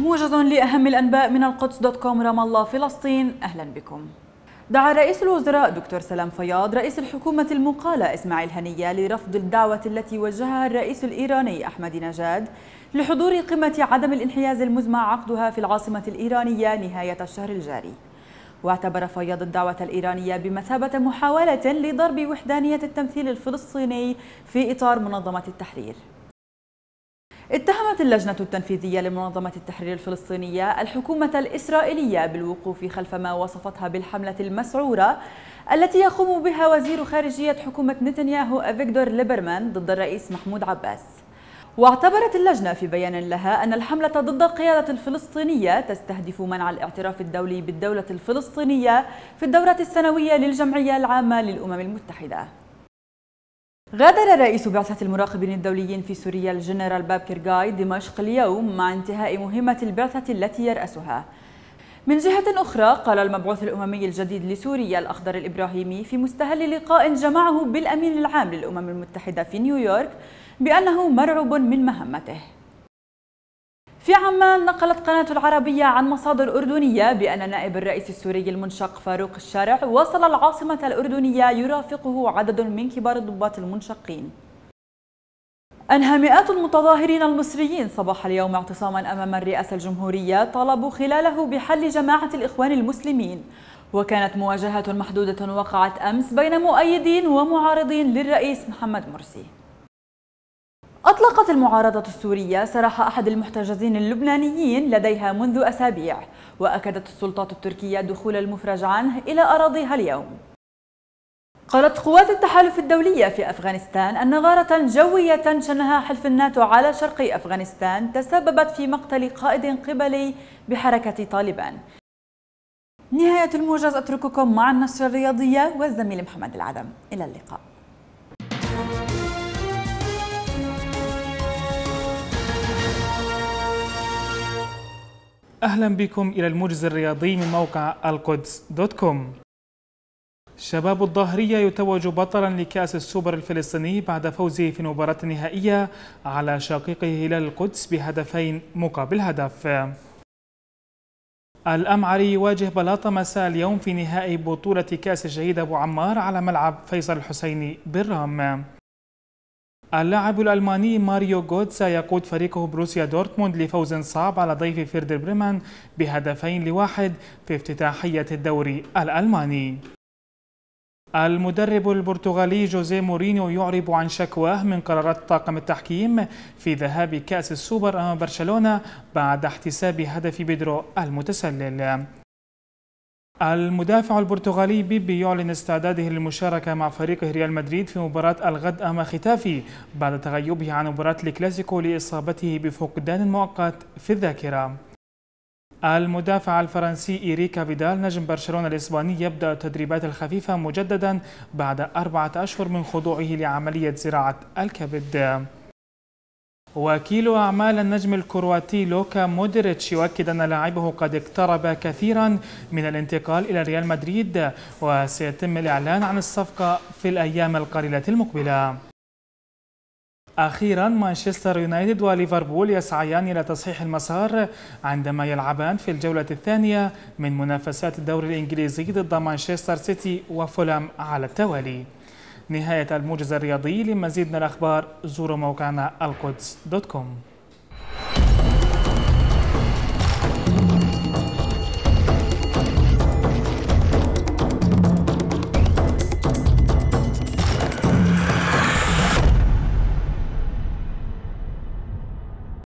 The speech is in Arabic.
موجز لأهم الأنباء من القدس دوت كوم رام الله فلسطين أهلا بكم دعا رئيس الوزراء دكتور سلام فياض رئيس الحكومة المقالة إسماعيل هنية لرفض الدعوة التي وجهها الرئيس الإيراني أحمد نجاد لحضور قمة عدم الانحياز المزمع عقدها في العاصمة الإيرانية نهاية الشهر الجاري واعتبر فياض الدعوة الإيرانية بمثابة محاولة لضرب وحدانية التمثيل الفلسطيني في إطار منظمة التحرير اتهمت اللجنة التنفيذية لمنظمة التحرير الفلسطينية الحكومة الإسرائيلية بالوقوف خلف ما وصفتها بالحملة المسعورة التي يقوم بها وزير خارجية حكومة نتنياهو فيكتور ليبرمان ضد الرئيس محمود عباس واعتبرت اللجنة في بيان لها أن الحملة ضد القيادة الفلسطينية تستهدف منع الاعتراف الدولي بالدولة الفلسطينية في الدورة السنوية للجمعية العامة للأمم المتحدة غادر رئيس بعثة المراقبين الدوليين في سوريا الجنرال كيرغاي دمشق اليوم مع انتهاء مهمة البعثة التي يرأسها من جهة أخرى قال المبعوث الأممي الجديد لسوريا الأخضر الإبراهيمي في مستهل لقاء جمعه بالأمين العام للأمم المتحدة في نيويورك بأنه مرعوب من مهمته في عمان نقلت قناة العربية عن مصادر أردنية بأن نائب الرئيس السوري المنشق فاروق الشارع وصل العاصمة الأردنية يرافقه عدد من كبار الضباط المنشقين أنهى مئات المتظاهرين المصريين صباح اليوم اعتصاما أمام الرئاسة الجمهورية طالبوا خلاله بحل جماعة الإخوان المسلمين وكانت مواجهات محدودة وقعت أمس بين مؤيدين ومعارضين للرئيس محمد مرسي أطلقت المعارضة السورية سراح أحد المحتجزين اللبنانيين لديها منذ أسابيع وأكدت السلطات التركية دخول المفرج عنه إلى أراضيها اليوم قالت قوات التحالف الدولية في أفغانستان أن غارة جوية شنها حلف الناتو على شرق أفغانستان تسببت في مقتل قائد قبلي بحركة طالبان نهاية الموجز أترككم مع النشرة الرياضية والزميل محمد العدم إلى اللقاء أهلا بكم إلى الموجز الرياضي من موقع القدس دوت كوم شباب الظاهرية يتوج بطلا لكأس السوبر الفلسطيني بعد فوزه في مباراة نهائية على شقيقه هلال القدس بهدفين مقابل هدف الأمعري يواجه بلاطة مساء اليوم في نهائي بطولة كأس الشهيد أبو عمار على ملعب فيصل الحسيني بالرام اللاعب الألماني ماريو غوتسا يقود فريقه بروسيا دورتموند لفوز صعب على ضيف فيردر بريمان بهدفين لواحد في افتتاحية الدوري الألماني المدرب البرتغالي جوزيه مورينيو يعرب عن شكواه من قرارات طاقم التحكيم في ذهاب كأس السوبر أمام برشلونة بعد احتساب هدف بيدرو المتسلل المدافع البرتغالي بيبي يعلن استعداده للمشاركة مع فريقه ريال مدريد في مباراة الغد أمام ختافي بعد تغيبه عن مباراة الكلاسيكو لإصابته بفقدان مؤقت في الذاكرة المدافع الفرنسي إيريكا فيدال نجم برشلونة الإسباني يبدأ التدريبات الخفيفة مجددا بعد أربعة أشهر من خضوعه لعملية زراعة الكبد وكيل أعمال النجم الكرواتي لوكا مودريتش يؤكد أن لاعبه قد اقترب كثيرا من الانتقال إلى ريال مدريد وسيتم الإعلان عن الصفقة في الأيام القليلة المقبلة أخيرا مانشستر يونايتد وليفربول يسعيان إلى تصحيح المسار عندما يلعبان في الجولة الثانية من منافسات الدوري الإنجليزي ضد مانشستر سيتي وفولام على التوالي نهاية الموجز الرياضي لمزيد من الأخبار زوروا موقعنا القدس دوت كوم